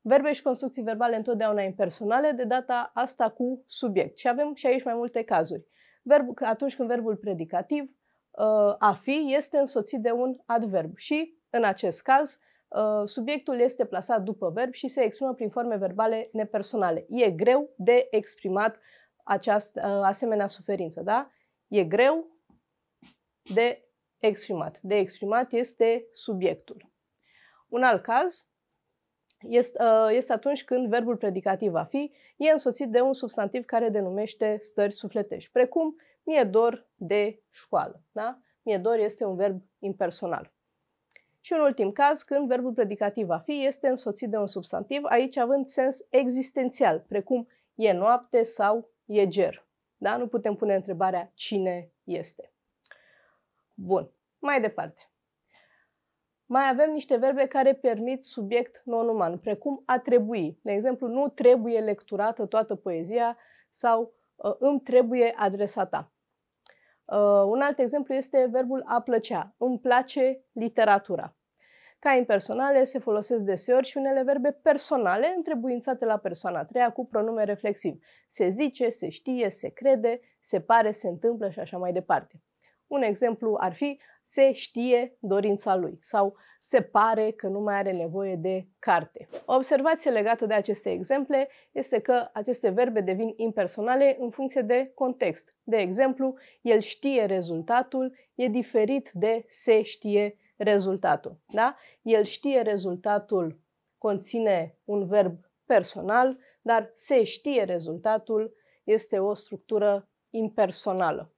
Verbe și construcții verbale întotdeauna impersonale, de data asta cu subiect. Și avem și aici mai multe cazuri verb, atunci când verbul predicativ uh, a fi este însoțit de un adverb și, în acest caz, uh, subiectul este plasat după verb și se exprimă prin forme verbale nepersonale. E greu de exprimat această uh, asemenea suferință, da? E greu de exprimat. De exprimat este subiectul. Un alt caz, este, ă, este atunci când verbul predicativ va fi, e însoțit de un substantiv care denumește stări sufletești, precum mie dor de școală. Da? Mie dor este un verb impersonal. Și un ultim caz, când verbul predicativ va fi, este însoțit de un substantiv, aici având sens existențial, precum e noapte sau e ger. Da? Nu putem pune întrebarea cine este. Bun, mai departe. Mai avem niște verbe care permit subiect non-uman, precum a trebui. De exemplu, nu trebuie lecturată toată poezia sau uh, îmi trebuie adresata. Uh, un alt exemplu este verbul a plăcea. Îmi place literatura. Ca impersonale se folosesc deseori și unele verbe personale întrebuințate la persoana a treia cu pronume reflexiv. Se zice, se știe, se crede, se pare, se întâmplă și așa mai departe. Un exemplu ar fi se știe dorința lui sau se pare că nu mai are nevoie de carte. O observație legată de aceste exemple este că aceste verbe devin impersonale în funcție de context. De exemplu, el știe rezultatul e diferit de se știe rezultatul. Da? El știe rezultatul conține un verb personal, dar se știe rezultatul este o structură impersonală.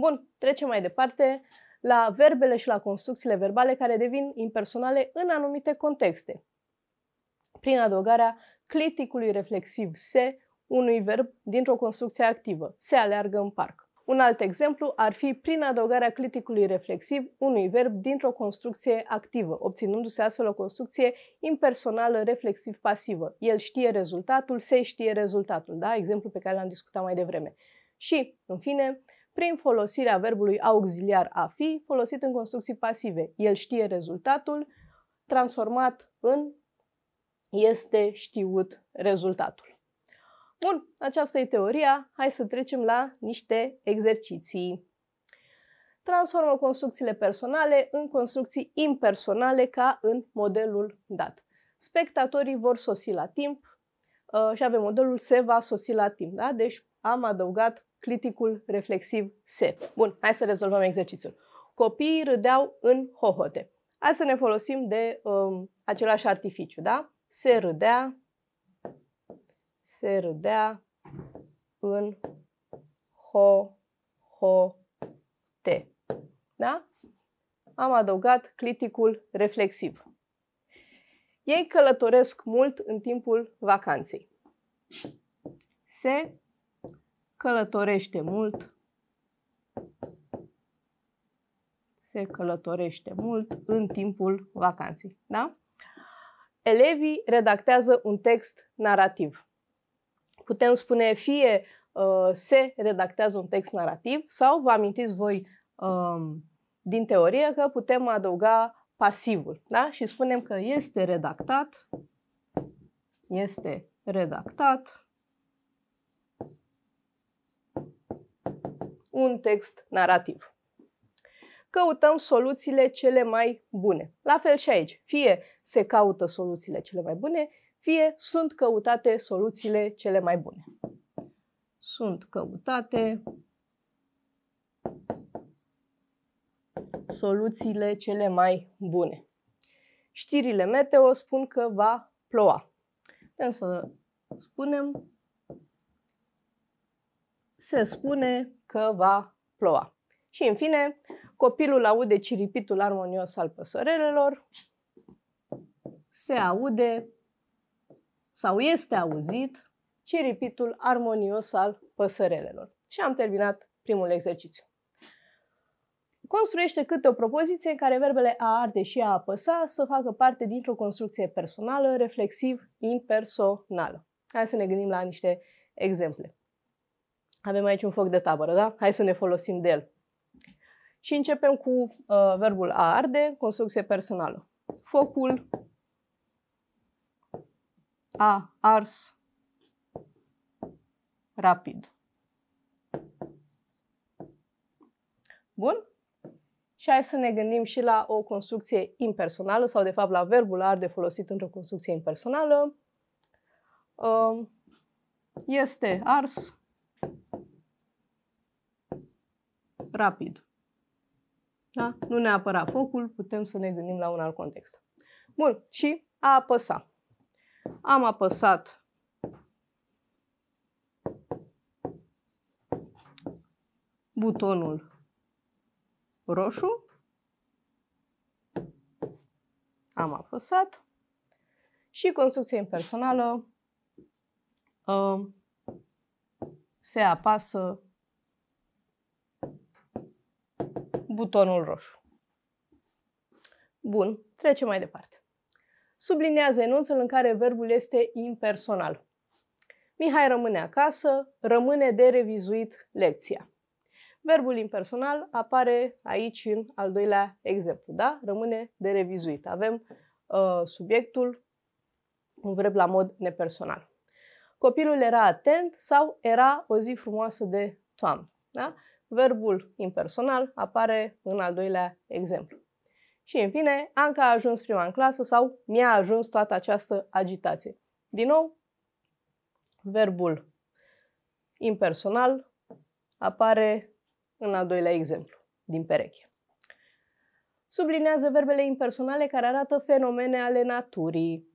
Bun, trecem mai departe la verbele și la construcțiile verbale care devin impersonale în anumite contexte, prin adăugarea cliticului reflexiv se unui verb dintr-o construcție activă, se aleargă în parc. Un alt exemplu ar fi prin adăugarea cliticului reflexiv unui verb dintr-o construcție activă, obținându-se astfel o construcție impersonală reflexiv-pasivă. El știe rezultatul, se știe rezultatul, da? exemplu pe care l-am discutat mai devreme. Și, în fine, prin folosirea verbului auxiliar a fi, folosit în construcții pasive. El știe rezultatul, transformat în este știut rezultatul. Bun, aceasta e teoria. Hai să trecem la niște exerciții. Transformă construcțiile personale în construcții impersonale ca în modelul dat. Spectatorii vor sosi la timp uh, și avem modelul se va sosi la timp. Da? Deci am adăugat criticul reflexiv se. Bun, hai să rezolvăm exercițiul. Copiii râdeau în hohote. Hai să ne folosim de um, același artificiu, da? Se râdea, se râdea în ho, Da? Am adăugat criticul reflexiv. Ei călătoresc mult în timpul vacanței. Se călătorește mult, se călătorește mult în timpul vacanței. Da? Elevii redactează un text narrativ. Putem spune fie uh, se redactează un text narrativ sau vă amintiți voi uh, din teorie că putem adăuga pasivul. Da? Și spunem că este redactat, este redactat un text narrativ. Căutăm soluțiile cele mai bune. La fel și aici. Fie se caută soluțiile cele mai bune, fie sunt căutate soluțiile cele mai bune. Sunt căutate soluțiile cele mai bune. Știrile meteo spun că va ploua. să spunem, se spune că va ploua. Și în fine, copilul aude ciripitul armonios al păsărelelor, se aude sau este auzit ciripitul armonios al păsărelelor. Și am terminat primul exercițiu. Construiește câte o propoziție în care verbele a arde și a apăsa să facă parte dintr-o construcție personală, reflexiv, impersonală. Hai să ne gândim la niște exemple. Avem aici un foc de tabără, da? Hai să ne folosim de el. Și începem cu uh, verbul a arde, construcție personală. Focul a ars rapid. Bun? Și hai să ne gândim și la o construcție impersonală sau, de fapt, la verbul arde folosit într-o construcție impersonală. Uh, este ars rapid. Da? Nu neapărat focul, putem să ne gândim la un alt context. Bun, și a apăsa. Am apăsat butonul roșu. Am apăsat. Și construcție impersonală ă, se apasă butonul roșu. Bun, trecem mai departe. Sublinează enunțul în care verbul este impersonal. Mihai rămâne acasă, rămâne de revizuit lecția. Verbul impersonal apare aici în al doilea exemplu, da? Rămâne de revizuit. Avem uh, subiectul, un verb la mod nepersonal. Copilul era atent sau era o zi frumoasă de toamnă. Da? verbul impersonal apare în al doilea exemplu. Și în fine, Anca a ajuns prima în clasă sau mi-a ajuns toată această agitație. Din nou, verbul impersonal apare în al doilea exemplu, din pereche. Sublinează verbele impersonale care arată fenomene ale naturii,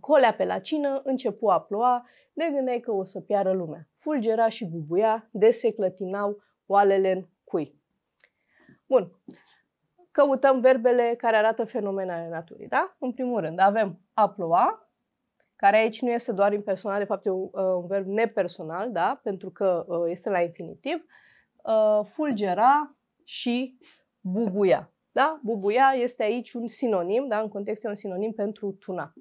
Colea pe la cină, începu a ploa, ne gândeai că o să piară lumea. Fulgera și bubuia, de se clătinau oalele în cui. Bun. Căutăm verbele care arată fenomenele naturii, da? În primul rând, avem a ploa, care aici nu este doar impersonal, de fapt e un, uh, un verb nepersonal, da? Pentru că uh, este la infinitiv. Uh, fulgera și bubuia. Da? Bubuia este aici un sinonim, da? în context e un sinonim pentru tuna.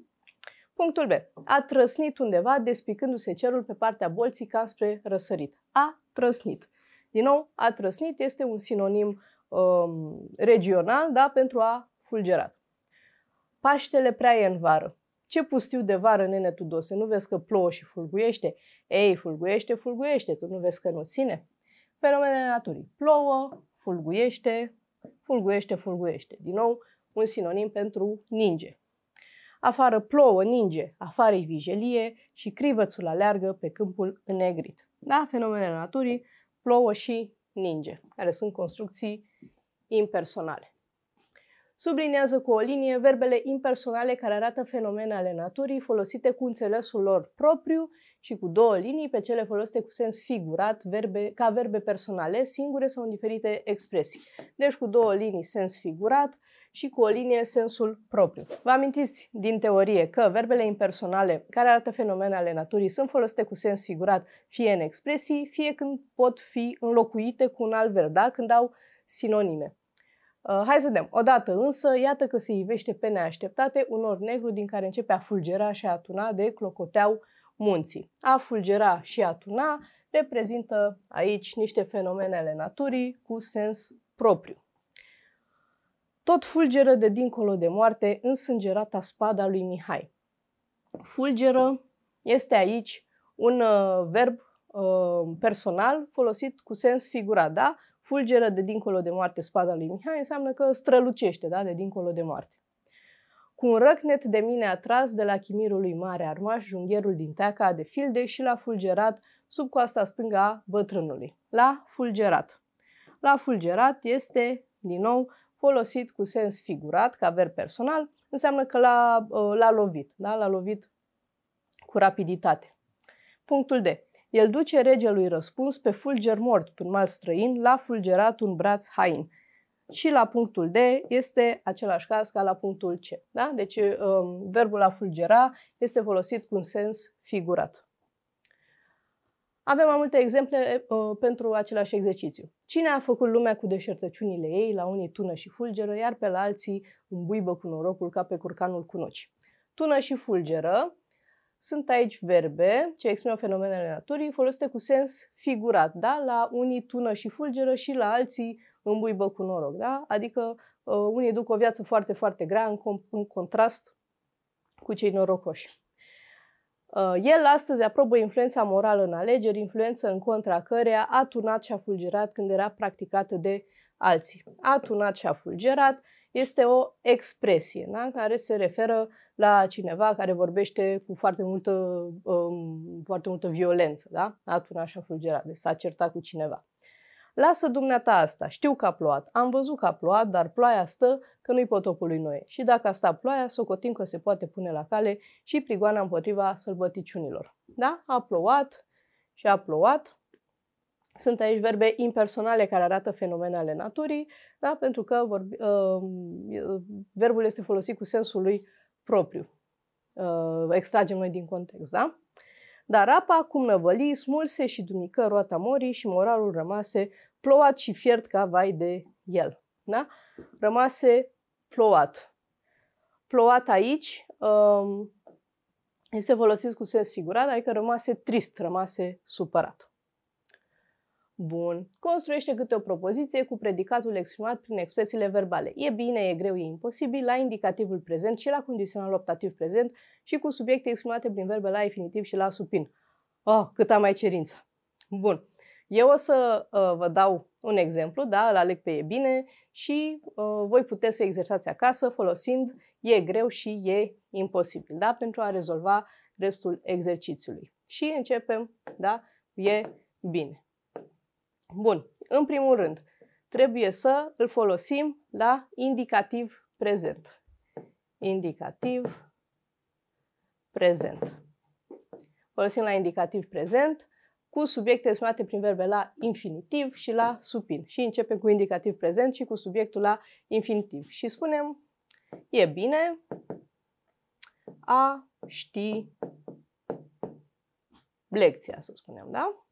Punctul B. A trăsnit undeva, despicându-se cerul pe partea bolții ca spre răsărit. A trăsnit. Din nou, a trăsnit este un sinonim um, regional da, pentru a fulgera. Paștele prea e în vară. Ce pustiu de vară, nene Tudose, nu vezi că plouă și fulguiește? Ei, fulguiește, fulguiește, tu nu vezi că nu ține? Fenomenele naturii. Plouă, fulguiește, fulguiește, fulguiește. Din nou, un sinonim pentru ninge. Afară plouă, ninge, afară e vijelie și crivățul aleargă pe câmpul înnegrit. Da, fenomenele naturii, plouă și ninge, care sunt construcții impersonale. Sublinează cu o linie verbele impersonale care arată fenomene ale naturii folosite cu înțelesul lor propriu și cu două linii pe cele folosite cu sens figurat verbe, ca verbe personale, singure sau în diferite expresii. Deci cu două linii sens figurat, și cu o linie sensul propriu. Vă amintiți din teorie că verbele impersonale care arată fenomene ale naturii sunt folosite cu sens figurat fie în expresii, fie când pot fi înlocuite cu un alt verb, da? când au sinonime. Uh, hai să vedem. Odată însă, iată că se ivește pe neașteptate un or negru din care începe a fulgera și a tuna de clocoteau munții. A fulgera și a tuna reprezintă aici niște fenomene ale naturii cu sens propriu. Tot fulgeră de dincolo de moarte însângerata spada lui Mihai. Fulgeră este aici un uh, verb uh, personal folosit cu sens figurat, da? Fulgeră de dincolo de moarte spada lui Mihai înseamnă că strălucește, da? De dincolo de moarte. Cu un răcnet de mine atras de la chimirul lui Mare Armaș, jungherul din teaca de filde și l-a fulgerat sub coasta stângă bătrânului. La fulgerat. La fulgerat este, din nou, folosit cu sens figurat, ca verb personal, înseamnă că l-a, uh, l-a lovit, da? l-a lovit cu rapiditate. Punctul D. El duce regelui răspuns pe fulger mort, pe un mal străin, l-a fulgerat un braț hain. Și la punctul D este același caz ca la punctul C. Da? Deci um, verbul a fulgera este folosit cu un sens figurat. Avem mai multe exemple uh, pentru același exercițiu. Cine a făcut lumea cu deșertăciunile ei, la unii tună și fulgeră, iar pe la alții îmbuibă cu norocul ca pe curcanul cu noci. Tună și fulgeră sunt aici verbe ce exprimă fenomenele naturii folosite cu sens figurat, da? La unii tună și fulgeră și la alții îmbuibă cu noroc, da? Adică uh, unii duc o viață foarte, foarte grea în, com- în contrast cu cei norocoși. Uh, el astăzi aprobă influența morală în alegeri, influență în contra căreia a tunat și a fulgerat când era practicată de alții. A tunat și a fulgerat este o expresie da? care se referă la cineva care vorbește cu foarte multă, um, foarte multă violență. Da? A tunat și a fulgerat, deci s-a certat cu cineva lasă dumneata asta, știu că a plouat, am văzut că a plouat, dar ploaia stă că nu-i potopul lui noi. Și dacă a stat ploaia, socotim că se poate pune la cale și prigoana împotriva sălbăticiunilor. Da? A plouat și a plouat. Sunt aici verbe impersonale care arată fenomene ale naturii, da? pentru că vorbi, uh, verbul este folosit cu sensul lui propriu. Uh, extragem noi din context, da? Dar apa, cum năvăli smulse și dunică roata morii și moralul rămase plouat și fiert ca vai de el. Da? Rămase plouat. Plouat aici um, este folosit cu sens figurat, adică rămase trist, rămase supărat. Bun. Construiește câte o propoziție cu predicatul exprimat prin expresiile verbale. E bine, e greu, e imposibil, la indicativul prezent și la condițional optativ prezent și cu subiecte exprimate prin verbe la infinitiv și la supin. Oh, ah, cât am mai cerință! Bun. Eu o să uh, vă dau un exemplu, da, îl aleg pe e bine și uh, voi puteți să exersați acasă folosind e greu și e imposibil, da, pentru a rezolva restul exercițiului. Și începem, da, e bine. Bun, în primul rând, trebuie să îl folosim la indicativ prezent. Indicativ prezent. Folosim la indicativ prezent cu subiecte exprimate prin verbe la infinitiv și la supin. Și începem cu indicativ prezent și cu subiectul la infinitiv. Și spunem, e bine a ști lecția, să spunem, da?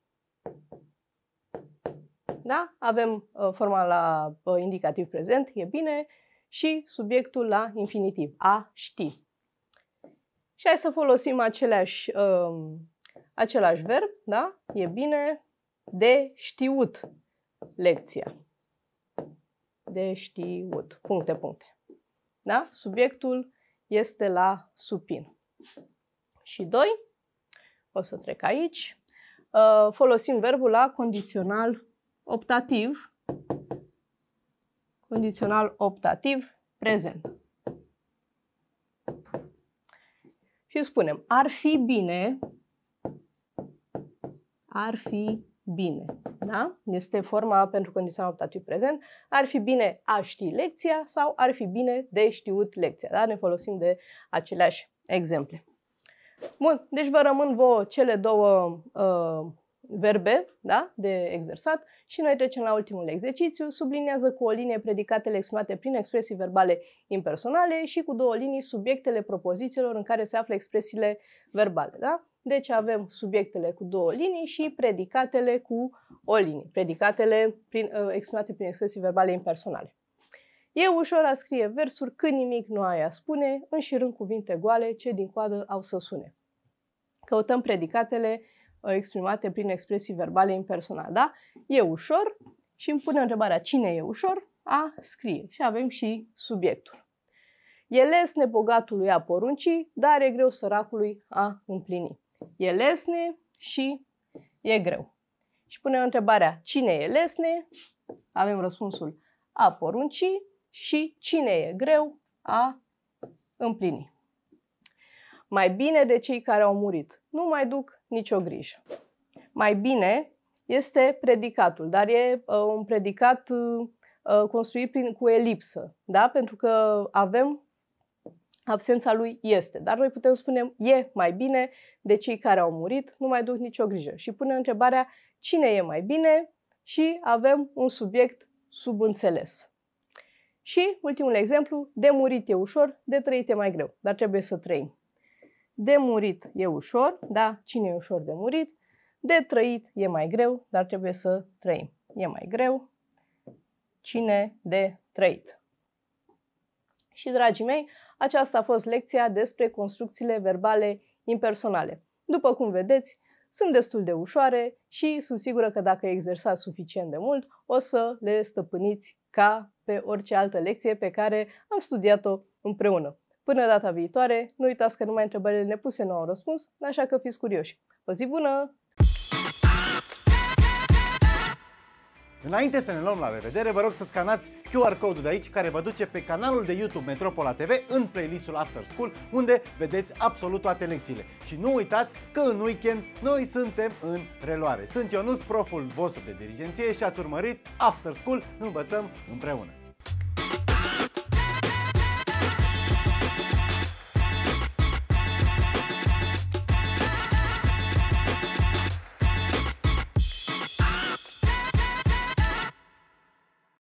Da? Avem uh, forma la uh, indicativ prezent, e bine, și subiectul la infinitiv, a ști. Și hai să folosim aceleași, uh, același verb, da? E bine, de știut lecția. De știut, puncte, puncte. Da? Subiectul este la supin. Și doi, o să trec aici, uh, folosim verbul la condițional optativ, condițional optativ, prezent. Și spunem, ar fi bine, ar fi bine, da? Este forma pentru condițional optativ prezent. Ar fi bine a ști lecția sau ar fi bine de știut lecția, da? Ne folosim de aceleași exemple. Bun, deci vă rămân vouă cele două uh, verbe da? de exersat și noi trecem la ultimul exercițiu. Sublinează cu o linie predicatele exprimate prin expresii verbale impersonale și cu două linii subiectele propozițiilor în care se află expresiile verbale. Da? Deci avem subiectele cu două linii și predicatele cu o linie. Predicatele prin, uh, exprimate prin expresii verbale impersonale. E ușor a scrie versuri când nimic nu aia spune, înșirând cuvinte goale ce din coadă au să sune. Căutăm predicatele Uh, exprimate prin expresii verbale impersonale. Da? E ușor și îmi pune întrebarea cine e ușor, a scrie. Și avem și subiectul. E lesne bogatului a poruncii, dar e greu săracului a împlini. E lesne și e greu. Și punem întrebarea cine e lesne, avem răspunsul a poruncii și cine e greu a împlini. Mai bine de cei care au murit. Nu mai duc nicio grijă. Mai bine este predicatul, dar e uh, un predicat uh, uh, construit prin, cu elipsă, da? pentru că avem absența lui este. Dar noi putem spune e mai bine de cei care au murit, nu mai duc nicio grijă. Și pune întrebarea cine e mai bine și avem un subiect subînțeles. Și ultimul exemplu, de murit e ușor, de trăit e mai greu, dar trebuie să trăim. De murit e ușor, da? Cine e ușor de murit? De trăit e mai greu, dar trebuie să trăim. E mai greu. Cine de trăit? Și, dragii mei, aceasta a fost lecția despre construcțiile verbale impersonale. După cum vedeți, sunt destul de ușoare și sunt sigură că dacă exersați suficient de mult, o să le stăpâniți ca pe orice altă lecție pe care am studiat-o împreună. Până data viitoare, nu uitați că numai întrebările nepuse nu au răspuns, așa că fiți curioși. O zi bună! Înainte să ne luăm la revedere, vă rog să scanați QR code-ul de aici care vă duce pe canalul de YouTube Metropola TV în playlistul After School, unde vedeți absolut toate lecțiile. Și nu uitați că în weekend noi suntem în reluare. Sunt Ionus, proful vostru de dirigenție și ați urmărit After School, învățăm împreună.